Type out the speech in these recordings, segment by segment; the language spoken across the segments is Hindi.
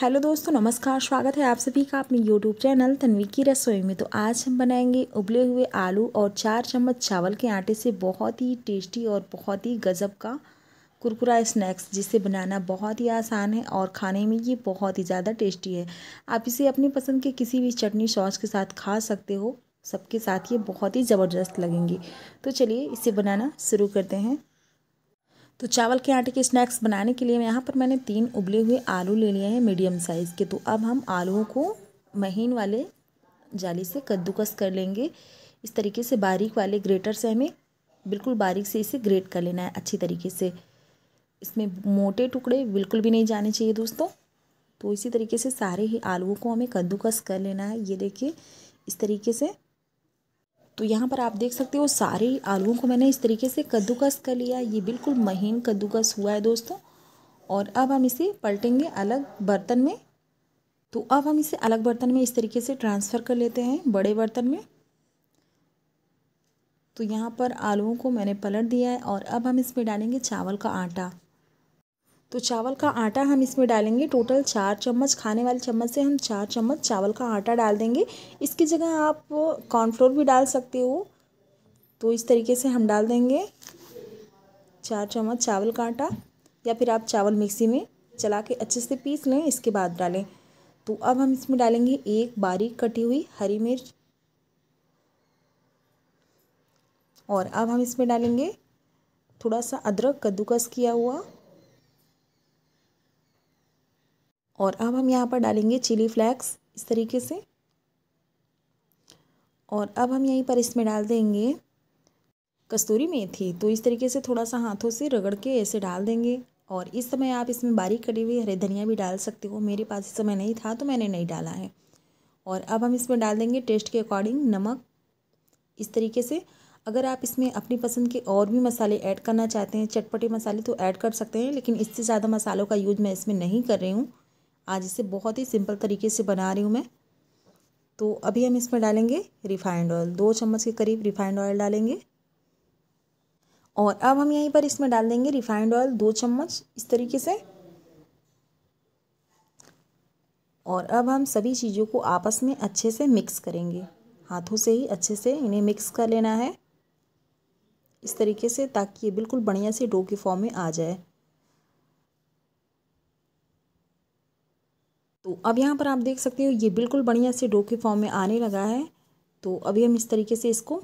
हेलो दोस्तों नमस्कार स्वागत है आप सभी का अपने यूट्यूब चैनल तनवी की रसोई में तो आज हम बनाएंगे उबले हुए आलू और चार चम्मच चावल के आटे से बहुत ही टेस्टी और बहुत ही गज़ब का कुरकुरा स्नैक्स जिसे बनाना बहुत ही आसान है और खाने में ये बहुत ही ज़्यादा टेस्टी है आप इसे अपनी पसंद के किसी भी चटनी सॉस के साथ खा सकते हो सबके साथ ये बहुत ही ज़बरदस्त लगेंगे तो चलिए इसे बनाना शुरू करते हैं तो चावल के आटे के स्नैक्स बनाने के लिए यहाँ पर मैंने तीन उबले हुए आलू ले लिए हैं मीडियम साइज़ के तो अब हम आलूओं को महीन वाले जाली से कद्दूकस कर लेंगे इस तरीके से बारीक वाले ग्रेटर से हमें बिल्कुल बारीक से इसे ग्रेट कर लेना है अच्छी तरीके से इसमें मोटे टुकड़े बिल्कुल भी नहीं जाने चाहिए दोस्तों तो इसी तरीके से सारे ही आलूओं को हमें कद्दूकस कर लेना है ये देखिए इस तरीके से तो यहाँ पर आप देख सकते हो सारे आलुओं को मैंने इस तरीके से कद्दूकस कर लिया ये बिल्कुल महीन कद्दूकस हुआ है दोस्तों और अब हम इसे पलटेंगे अलग बर्तन में तो अब हम इसे अलग बर्तन में इस तरीके से ट्रांसफ़र कर लेते हैं बड़े बर्तन में तो यहाँ पर आलुओं को मैंने पलट दिया है और अब हम इसमें डालेंगे चावल का आटा तो चावल का आटा हम इसमें डालेंगे टोटल चार चम्मच खाने वाले चम्मच से हम चार चम्मच चावल का आटा डाल देंगे इसकी जगह आप कॉर्नफ्लोर भी डाल सकते हो तो इस तरीके से हम डाल देंगे चार चम्मच चावल का आटा या फिर आप चावल मिक्सी में चला के अच्छे से पीस लें इसके बाद डालें तो अब हम इसमें डालेंगे एक बारीक कटी हुई हरी मिर्च और अब हम इसमें डालेंगे थोड़ा सा अदरक कद्दूकस किया हुआ और अब हम यहाँ पर डालेंगे चिली फ्लैक्स इस तरीके से और अब हम यहीं पर इसमें डाल देंगे कस्तूरी मेथी तो इस तरीके से थोड़ा सा हाथों से रगड़ के ऐसे डाल देंगे और इस समय आप इसमें बारीक कटी हुई हरे धनिया भी डाल सकते हो मेरे पास इस समय नहीं था तो मैंने नहीं डाला है और अब हम इसमें डाल देंगे टेस्ट के अकॉर्डिंग नमक इस तरीके से अगर आप इसमें अपनी पसंद के और भी मसाले ऐड करना चाहते हैं चटपटे मसाले तो ऐड कर सकते हैं लेकिन इससे ज़्यादा मसालों का यूज मैं इसमें नहीं कर रही हूँ आज इसे बहुत ही सिंपल तरीके से बना रही हूँ मैं तो अभी हम इसमें डालेंगे रिफाइंड ऑयल दो चम्मच के करीब रिफाइंड ऑयल डालेंगे और अब हम यहीं पर इसमें डाल देंगे रिफाइंड ऑयल दो चम्मच इस तरीके से और अब हम सभी चीज़ों को आपस में अच्छे से मिक्स करेंगे हाथों से ही अच्छे से इन्हें मिक्स कर लेना है इस तरीके से ताकि ये बिल्कुल बढ़िया से डो के फॉर्म में आ जाए तो अब यहाँ पर आप देख सकते हो ये बिल्कुल बढ़िया से डो के फॉर्म में आने लगा है तो अभी हम इस तरीके से इसको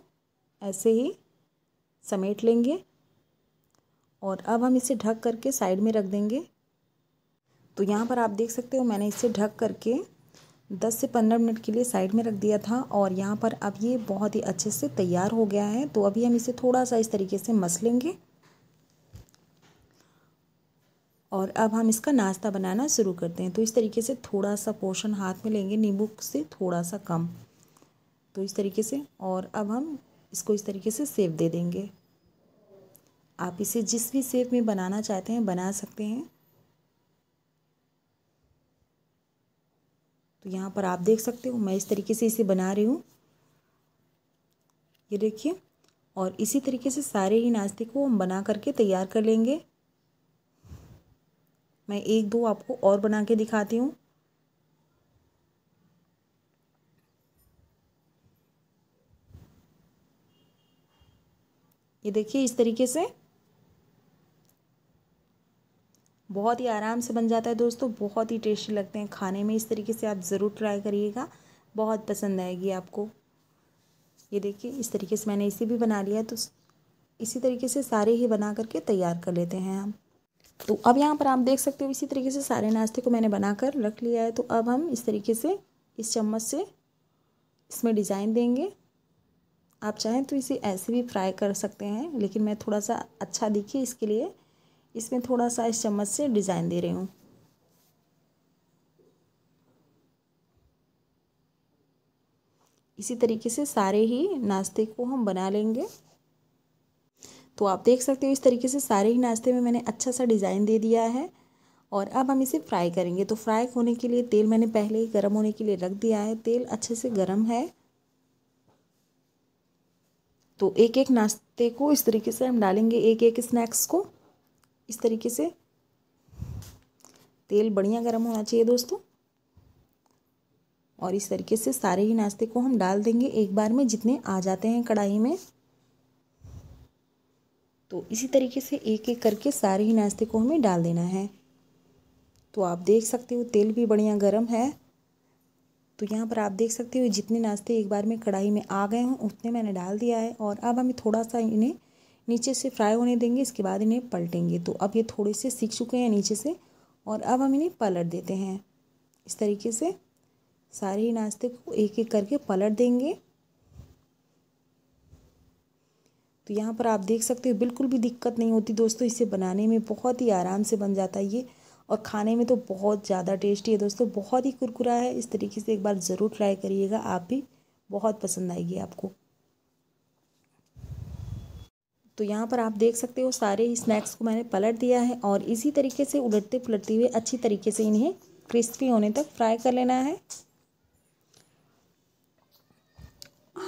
ऐसे ही समेट लेंगे और अब हम इसे ढक करके साइड में रख देंगे तो यहाँ पर आप देख सकते हो मैंने इसे ढक करके दस से पंद्रह मिनट के लिए साइड में रख दिया था और यहाँ पर अब ये बहुत ही अच्छे से तैयार हो गया है तो अभी हम इसे थोड़ा सा इस तरीके से मस लेंगे और अब हम इसका नाश्ता बनाना शुरू करते हैं तो इस तरीके से थोड़ा सा पोर्शन हाथ में लेंगे नींबू से थोड़ा सा कम तो इस तरीके से और अब हम इसको इस तरीके से सेब दे देंगे आप इसे जिस भी सेब में बनाना चाहते हैं बना सकते हैं तो यहाँ पर आप देख सकते हो मैं इस तरीके से इसे बना रही हूँ ये देखिए और इसी तरीके से सारे ही नाश्ते को हम बना करके तैयार कर लेंगे मैं एक दो आपको और बना के दिखाती हूँ ये देखिए इस तरीके से बहुत ही आराम से बन जाता है दोस्तों बहुत ही टेस्टी लगते हैं खाने में इस तरीके से आप ज़रूर ट्राई करिएगा बहुत पसंद आएगी आपको ये देखिए इस तरीके से मैंने इसे भी बना लिया तो इसी तरीके से सारे ही बना करके तैयार कर लेते हैं हम तो अब यहाँ पर आप देख सकते हो इसी तरीके से सारे नाश्ते को मैंने बनाकर रख लिया है तो अब हम इस तरीके से इस चम्मच से इसमें डिज़ाइन देंगे आप चाहें तो इसे ऐसे भी फ्राई कर सकते हैं लेकिन मैं थोड़ा सा अच्छा दिखे इसके लिए इसमें थोड़ा सा इस चम्मच से डिज़ाइन दे रही हूँ इसी तरीके से सारे ही नाश्ते को हम बना लेंगे तो आप देख सकते हो इस तरीके से सारे ही नाश्ते में मैंने अच्छा सा डिज़ाइन दे दिया है और अब हम इसे फ्राई करेंगे तो फ्राई होने के लिए तेल मैंने पहले ही गर्म होने के लिए रख दिया है तेल अच्छे से गर्म है तो एक एक नाश्ते को इस तरीके से हम डालेंगे एक एक स्नैक्स को इस तरीके से तेल बढ़िया गर्म होना चाहिए दोस्तों और इस तरीके से सारे ही नाश्ते को हम डाल देंगे एक बार में जितने आ जाते हैं कढ़ाई में तो इसी तरीके से एक एक करके सारे ही नाश्ते को हमें डाल देना है तो आप देख सकते हो तेल भी बढ़िया गर्म है तो यहाँ पर आप देख सकते हो जितने नाश्ते एक बार में कढ़ाई में आ गए हों उतने मैंने डाल दिया है और अब हमें थोड़ा सा इन्हें नीचे से फ्राई होने देंगे इसके बाद इन्हें पलटेंगे तो अब ये थोड़े से सीख चुके हैं नीचे से और अब हम इन्हें पलट देते हैं इस तरीके से सारे नाश्ते को एक एक करके पलट देंगे तो यहाँ पर आप देख सकते हो बिल्कुल भी दिक्कत नहीं होती दोस्तों इसे बनाने में बहुत ही आराम से बन जाता है ये और खाने में तो बहुत ज़्यादा टेस्टी है दोस्तों बहुत ही कुरकुरा है इस तरीके से एक बार ज़रूर ट्राई करिएगा आप भी बहुत पसंद आएगी आपको तो यहाँ पर आप देख सकते हो सारे ही स्नैक्स को मैंने पलट दिया है और इसी तरीके से उलटते पलटते हुए अच्छी तरीके से इन्हें क्रिस्पी होने तक फ्राई कर लेना है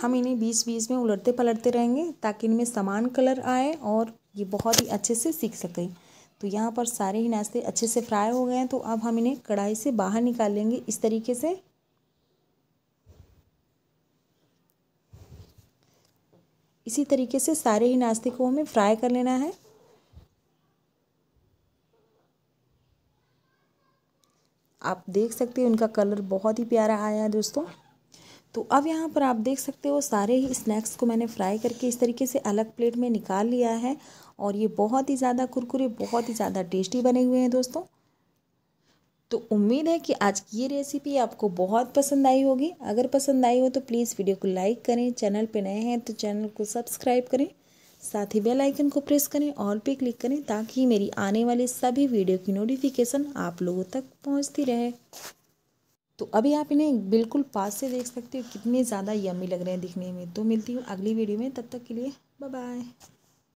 हम इन्हें बीच बीच में उलटते पलटते रहेंगे ताकि इनमें समान कलर आए और ये बहुत ही अच्छे से सीख सकें तो यहाँ पर सारे ही नाश्ते अच्छे से फ्राई हो गए हैं तो अब हम इन्हें कढ़ाई से बाहर निकाल लेंगे इस तरीके से इसी तरीके से सारे ही नाश्ते को हमें फ्राई कर लेना है आप देख सकते हैं उनका कलर बहुत ही प्यारा आया है दोस्तों तो अब यहाँ पर आप देख सकते हो सारे ही स्नैक्स को मैंने फ्राई करके इस तरीके से अलग प्लेट में निकाल लिया है और ये बहुत ही ज़्यादा कुरकुरे बहुत ही ज़्यादा टेस्टी बने हुए हैं दोस्तों तो उम्मीद है कि आज की ये रेसिपी आपको बहुत पसंद आई होगी अगर पसंद आई हो तो प्लीज़ वीडियो को लाइक करें चैनल पर नए हैं तो चैनल को सब्सक्राइब करें साथ ही बेल आइकन को प्रेस करें और पे क्लिक करें ताकि मेरी आने वाली सभी वीडियो की नोटिफिकेशन आप लोगों तक पहुंचती रहे तो अभी आप इन्हें बिल्कुल पास से देख सकते हो कितने ज़्यादा यमी लग रहे हैं दिखने में तो मिलती हूँ अगली वीडियो में तब तक के लिए बाय बाय